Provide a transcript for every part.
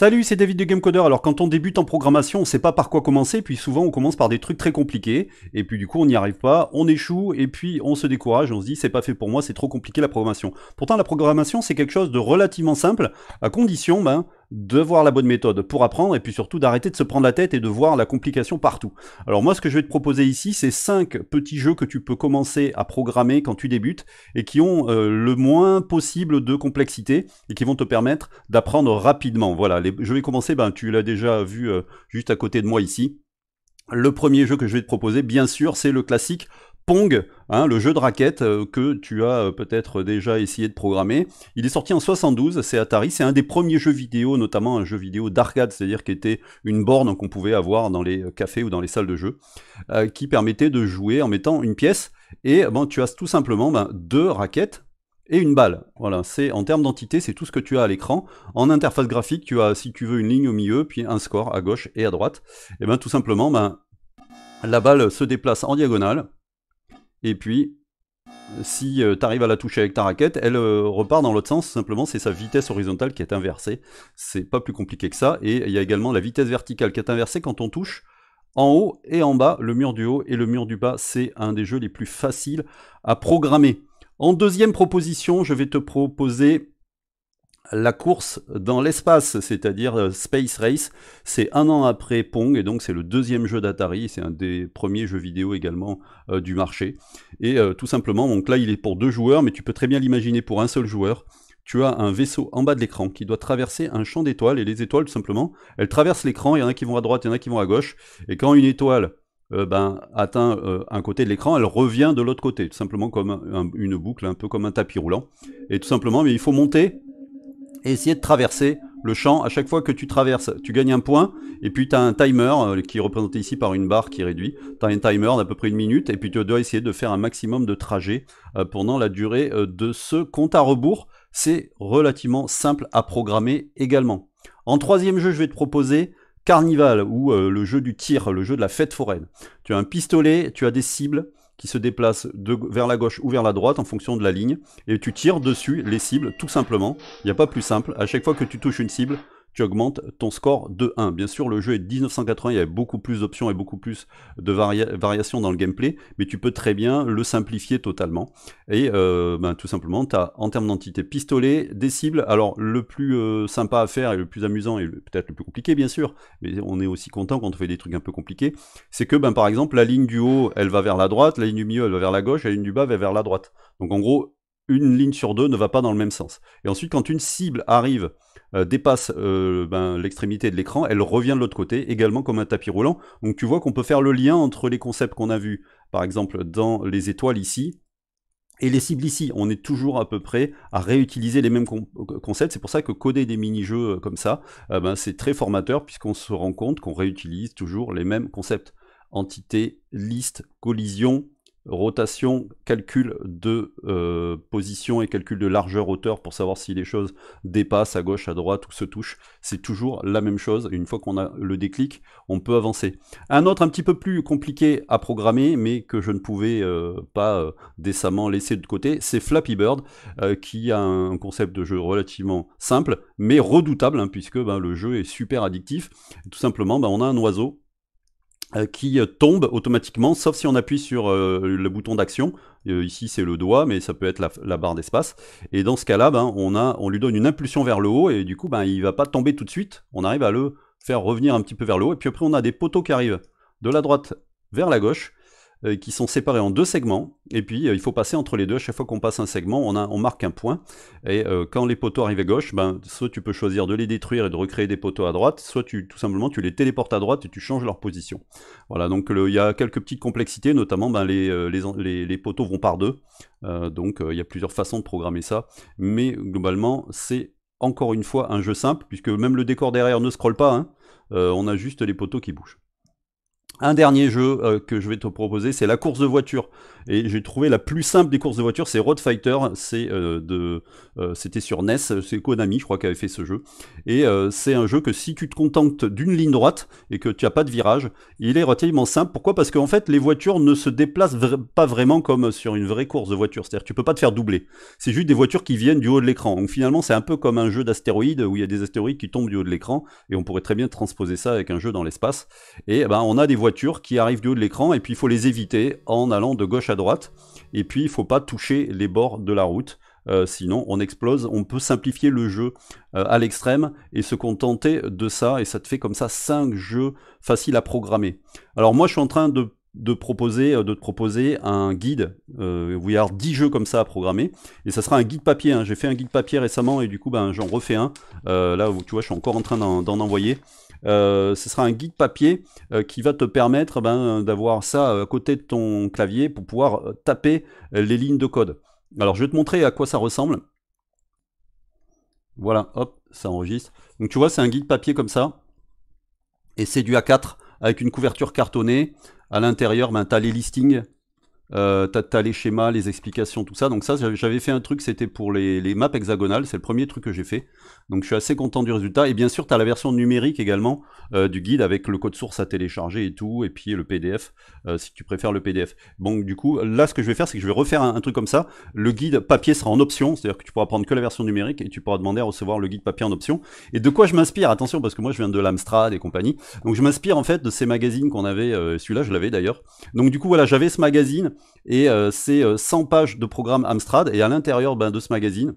Salut, c'est David de Gamecoder. Alors quand on débute en programmation, on sait pas par quoi commencer, puis souvent on commence par des trucs très compliqués, et puis du coup on n'y arrive pas, on échoue, et puis on se décourage, on se dit c'est pas fait pour moi, c'est trop compliqué la programmation. Pourtant la programmation c'est quelque chose de relativement simple, à condition ben, de voir la bonne méthode pour apprendre et puis surtout d'arrêter de se prendre la tête et de voir la complication partout. Alors moi ce que je vais te proposer ici c'est 5 petits jeux que tu peux commencer à programmer quand tu débutes et qui ont euh, le moins possible de complexité et qui vont te permettre d'apprendre rapidement. Voilà, je vais commencer, ben, tu l'as déjà vu euh, juste à côté de moi ici. Le premier jeu que je vais te proposer bien sûr c'est le classique Pong, hein, le jeu de raquettes euh, que tu as euh, peut-être déjà essayé de programmer. Il est sorti en 72, c'est Atari, c'est un des premiers jeux vidéo, notamment un jeu vidéo d'arcade, c'est-à-dire qui était une borne qu'on pouvait avoir dans les euh, cafés ou dans les salles de jeu, qui permettait de jouer en mettant une pièce, et eh ben, tu as tout simplement ben, deux raquettes, et une balle. Voilà, c'est en termes d'entité, c'est tout ce que tu as à l'écran. En interface graphique, tu as, si tu veux, une ligne au milieu, puis un score à gauche et à droite. Et eh bien tout simplement, ben, la balle se déplace en diagonale. Et puis, si euh, tu arrives à la toucher avec ta raquette, elle euh, repart dans l'autre sens. Simplement, c'est sa vitesse horizontale qui est inversée. C'est pas plus compliqué que ça. Et il y a également la vitesse verticale qui est inversée quand on touche en haut et en bas. Le mur du haut et le mur du bas, c'est un des jeux les plus faciles à programmer. En deuxième proposition, je vais te proposer la course dans l'espace, c'est-à-dire euh, Space Race. C'est un an après Pong, et donc c'est le deuxième jeu d'Atari, c'est un des premiers jeux vidéo également euh, du marché. Et euh, tout simplement, donc là il est pour deux joueurs, mais tu peux très bien l'imaginer pour un seul joueur. Tu as un vaisseau en bas de l'écran qui doit traverser un champ d'étoiles, et les étoiles tout simplement, elles traversent l'écran, il y en a qui vont à droite, il y en a qui vont à gauche, et quand une étoile ben, atteint un côté de l'écran, elle revient de l'autre côté, tout simplement comme une boucle, un peu comme un tapis roulant. Et tout simplement, mais il faut monter essayer de traverser le champ. À chaque fois que tu traverses, tu gagnes un point, et puis tu as un timer euh, qui est représenté ici par une barre qui réduit. Tu as un timer d'à peu près une minute, et puis tu dois essayer de faire un maximum de trajets euh, pendant la durée euh, de ce compte à rebours. C'est relativement simple à programmer également. En troisième jeu, je vais te proposer Carnival, ou le jeu du tir, le jeu de la fête foraine. Tu as un pistolet, tu as des cibles, qui se déplace vers la gauche ou vers la droite en fonction de la ligne, et tu tires dessus les cibles, tout simplement. Il n'y a pas plus simple. À chaque fois que tu touches une cible, tu augmentes ton score de 1. Bien sûr, le jeu est de 1980, il y avait beaucoup plus d'options et beaucoup plus de variations dans le gameplay, mais tu peux très bien le simplifier totalement. Et euh, ben, tout simplement, tu as en termes d'entité pistolet, des cibles. Alors, le plus euh, sympa à faire et le plus amusant et peut-être le plus compliqué, bien sûr, mais on est aussi content quand on fait des trucs un peu compliqués, c'est que ben, par exemple, la ligne du haut, elle va vers la droite, la ligne du milieu, elle va vers la gauche, la ligne du bas va vers la droite. Donc en gros, une ligne sur deux ne va pas dans le même sens. Et ensuite, quand une cible arrive, euh, dépasse euh, ben, l'extrémité de l'écran, elle revient de l'autre côté, également comme un tapis roulant. Donc tu vois qu'on peut faire le lien entre les concepts qu'on a vus, par exemple dans les étoiles ici, et les cibles ici, on est toujours à peu près à réutiliser les mêmes euh, concepts. C'est pour ça que coder des mini-jeux comme ça, ben, c'est très formateur puisqu'on se rend compte qu'on réutilise toujours les mêmes concepts. Entité, liste, collision, rotation, calcul de euh, position et calcul de largeur-hauteur pour savoir si les choses dépassent à gauche, à droite ou se touchent. C'est toujours la même chose. Une fois qu'on a le déclic, on peut avancer. Un autre un petit peu plus compliqué à programmer, mais que je ne pouvais euh, pas euh, décemment laisser de côté, c'est Flappy Bird, qui a un concept de jeu relativement simple, mais redoutable, hein, puisque ben, le jeu est super addictif. Tout simplement, ben, on a un oiseau euh, qui euh, tombe automatiquement, sauf si on appuie sur euh, le bouton d'action. ici, c'est le doigt, mais ça peut être la, barre d'espace. Et dans ce cas-là, ben, on, lui donne une impulsion vers le haut, et du coup, ben, il ne va pas tomber tout de suite. On arrive à le faire revenir un petit peu vers le haut, et puis après, on a des poteaux qui arrivent de la droite vers la gauche, euh, qui sont séparés en deux segments. Et puis, euh, il faut passer entre les deux. À chaque fois qu'on passe un segment, on, marque un point. Et euh, quand les poteaux arrivent à gauche, ben, soit tu peux choisir de les détruire et de recréer des poteaux à droite, soit tu, tout simplement tu les téléportes à droite et tu changes leur position. Voilà, donc il y a quelques petites complexités, notamment ben, les, les, poteaux vont par deux. donc, il y a plusieurs façons de programmer ça. Mais globalement, c'est encore une fois un jeu simple, puisque même le décor derrière ne scrolle pas. Hein. on a juste les poteaux qui bougent. Un dernier jeu euh, que je vais te proposer, c'est la course de voiture. Et j'ai trouvé la plus simple des courses de voitures c'est Road Fighter. C'est euh, de, euh, c'était sur NES, c'est Konami, je crois, qui avait fait ce jeu. Et euh, c'est un jeu que si tu te contentes d'une ligne droite et que tu n'as pas de virage, il est relativement simple. Pourquoi Parce qu'en fait, les voitures ne se déplacent pas vraiment comme sur une vraie course de voiture. C'est-à-dire, tu peux pas te faire doubler. C'est juste des voitures qui viennent du haut de l'écran. Donc finalement, c'est un peu comme un jeu d'astéroïdes où il y a des astéroïdes qui tombent du haut de l'écran et on pourrait très bien transposer ça avec un jeu dans l'espace. Et eh ben, on a des voitures qui arrivent du haut de l'écran et puis il faut les éviter en allant de gauche à droite. Et puis, il faut pas toucher les bords de la route. Euh, sinon, on explose. On peut simplifier le jeu euh, à l'extrême et se contenter de ça. Et ça te fait comme ça cinq jeux faciles à programmer. Alors moi, je suis en train de, proposer, euh, de te proposer un guide. Euh, vous y a 10 jeux comme ça à programmer. Et ça sera un guide papier. Hein. J'ai fait un guide papier récemment et du coup, ben, j'en refais un. là, où, tu vois, je suis encore en train d'en envoyer. Euh, ce sera un guide papier euh, qui va te permettre ben, d'avoir ça euh, à côté de ton clavier pour pouvoir taper les lignes de code. Alors je vais te montrer à quoi ça ressemble. Voilà, hop, ça enregistre. Donc tu vois, c'est un guide papier comme ça. Et c'est du A4 avec une couverture cartonnée. À l'intérieur, ben, tu as les listings euh, t'as les schémas, les explications, tout ça. Donc ça, j'avais fait un truc, c'était pour les, maps hexagonales, c'est le premier truc que j'ai fait. Donc je suis assez content du résultat. Et bien sûr, t'as la version numérique également euh, du guide avec le code source à télécharger et tout, et puis le PDF, euh, si tu préfères le PDF. Donc du coup, là, ce que je vais faire, c'est que je vais refaire un, un, truc comme ça. Le guide papier sera en option, c'est-à-dire que tu pourras prendre que la version numérique et tu pourras demander à recevoir le guide papier en option. Et de quoi je m'inspire Attention, parce que moi, je viens de l'Amstrad et compagnie. Donc je m'inspire en fait de ces magazines qu'on avait, celui-là, je l'avais d'ailleurs. Donc du coup, voilà, j'avais ce magazine et euh, c'est 100 euh, pages de programme Amstrad. Et à l'intérieur ben, de ce magazine,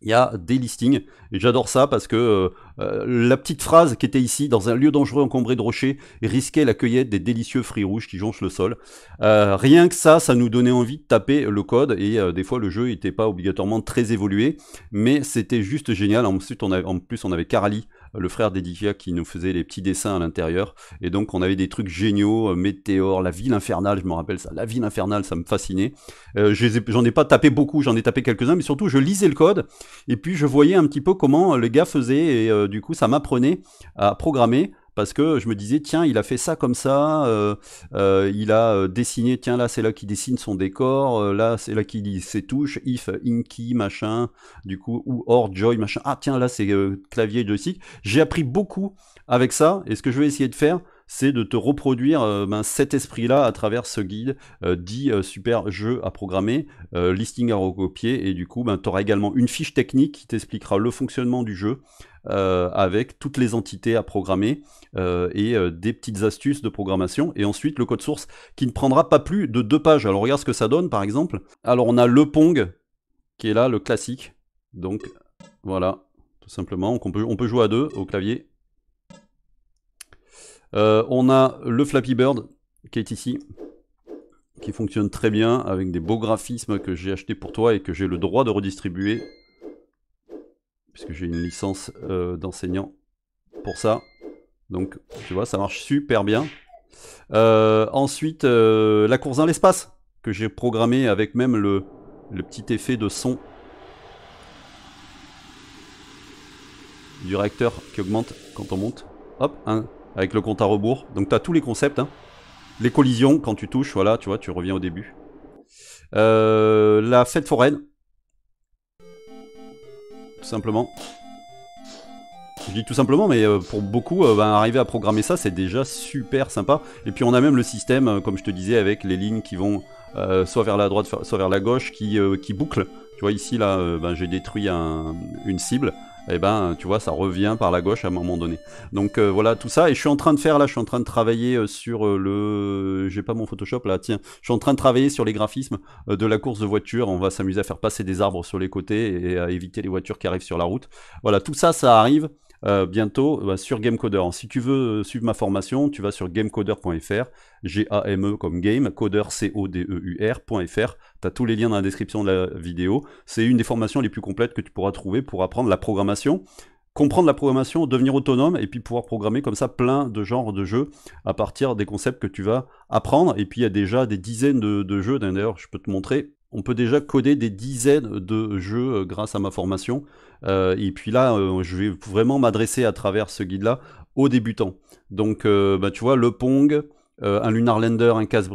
il y a des listings. Et j'adore ça parce que euh, euh, la petite phrase qui était ici, dans un lieu dangereux encombré de rochers, risquait la cueillette des délicieux fruits rouges qui jonchent le sol. Euh, rien que ça, ça nous donnait envie de taper le code, et euh, des fois le jeu n'était pas obligatoirement très évolué, mais c'était juste génial. Ensuite, en plus, on avait Carly, le frère d'Edithia qui nous faisait les petits dessins à l'intérieur. Et donc on avait des trucs géniaux, météores la ville infernale, je me rappelle ça, la ville infernale, ça me fascinait. j'en ai pas tapé beaucoup, j'en ai tapé quelques-uns, mais surtout je lisais le code et puis je voyais un petit peu comment les gars faisaient et du coup, ça m'apprenait à programmer parce que je me disais tiens il a fait ça comme ça euh, euh, il a euh, dessiné tiens là c'est là qui dessine son décor là c'est là qui dit ses touches if inky machin du coup ou or joy machin ah tiens là c'est clavier joystick j'ai appris beaucoup avec ça et ce que je vais essayer de faire c'est de te reproduire euh, ben, cet esprit-là à travers ce guide, euh, dit euh, super jeu à programmer, listing à recopier, et du coup, ben, tu auras également une fiche technique qui t'expliquera le fonctionnement du jeu. avec toutes les entités à programmer et des petites astuces de programmation et ensuite le code source qui ne prendra pas plus de deux pages. Alors regarde ce que ça donne par exemple. Alors on a le Pong qui est là, le classique. Donc voilà, tout simplement, on peut, on peut jouer à deux au clavier euh, on a le Flappy Bird qui est ici, qui fonctionne très bien avec des beaux graphismes que j'ai achetés pour toi et que j'ai le droit de redistribuer puisque j'ai une licence euh, d'enseignant pour ça. Donc tu vois, ça marche super bien. Euh, ensuite, la course dans l'espace que j'ai programmée avec même le, le petit effet de son du réacteur qui augmente quand on monte. Hop, un avec le compte à rebours. Donc tu as tous les concepts. Hein. Les collisions, quand tu touches, voilà, tu vois, tu reviens au début. Euh, la fête foraine. Tout simplement. Je dis tout simplement, mais euh, pour beaucoup, euh, ben, arriver à programmer ça, c'est déjà super sympa. Et puis on a même le système, comme je te disais, avec les lignes qui vont soit vers la droite, soit vers la gauche, qui, qui bouclent. Tu vois, ici, là, euh, ben, j'ai détruit une cible. Et eh ben, tu vois, ça revient par la gauche à un moment donné. Donc euh, voilà, tout ça. Et je suis en train de faire, là, je suis en train de travailler euh, sur le... J'ai pas mon Photoshop, là, tiens. Je suis en train de travailler sur les graphismes de la course de voiture. On va s'amuser à faire passer des arbres sur les côtés et à éviter les voitures qui arrivent sur la route. Voilà, tout ça, ça arrive. Euh, bientôt bah, sur Gamecoder. Si tu veux euh, suivre ma formation, tu vas sur gamecoder.fr, G-A-M-E comme game, coder C-O-D-E-U-R.fr. Tu as tous les liens dans la description de la vidéo. C'est une des formations les plus complètes que tu pourras trouver pour apprendre la programmation comprendre la programmation, devenir autonome et puis pouvoir programmer comme ça plein de genres de jeux à partir des concepts que tu vas apprendre. Et puis il y a déjà des dizaines de, de jeux, d'ailleurs je peux te montrer on peut déjà coder des dizaines de jeux euh, grâce à ma formation. Euh, et puis là, euh, je vais vraiment m'adresser à travers ce guide-là aux débutants. Donc, bah, tu vois, le Pong, un Lunar Lander, un casse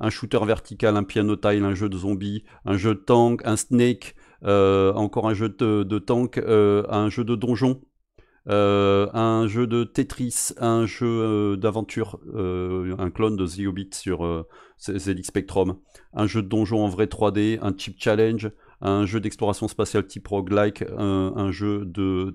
un shooter vertical, un piano tile, un jeu de zombies, un jeu de tank, un snake, encore un jeu de tank, un jeu de donjon. Euh, un jeu de Tetris, un jeu euh, d'aventure, euh, un clone de The Hobbit sur ZX Spectrum, un jeu de donjon en vrai 3D, un chip challenge, un jeu d'exploration spatiale type roguelike, un, un jeu de,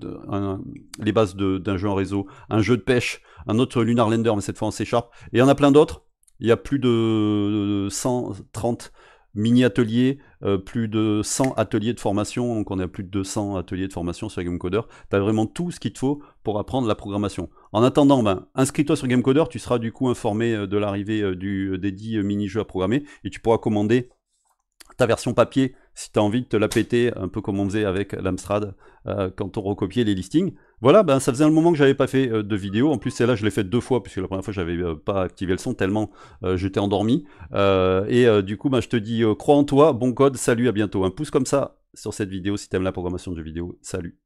les bases d'un jeu en réseau, un jeu de pêche, un autre Lunar Lander mais cette fois en C Sharp, et il y en a plein d'autres. Il y a plus de 130 mini-ateliers, euh, plus de 100 ateliers de formation, donc on a plus de 200 ateliers de formation sur GameCoder, tu as vraiment tout ce qu'il te faut pour apprendre la programmation. En attendant, ben, inscris-toi sur GameCoder, tu seras du coup informé euh, de l'arrivée euh, du, des 10 mini-jeux à programmer, et tu pourras commander ta version papier si tu as envie de te la péter, un peu comme on faisait avec l'Amstrad euh, quand on recopiait les listings. Voilà, ben, ça faisait un moment que j'avais pas fait euh, de vidéo. En plus, celle-là, je l'ai faite deux fois, puisque la première fois, j'avais n'avais euh, pas activé le son tellement j'étais endormi. et du coup, ben, je te dis, crois en toi, bon code, salut, à bientôt. Un pouce comme ça sur cette vidéo si tu aimes la programmation de vidéo. Salut.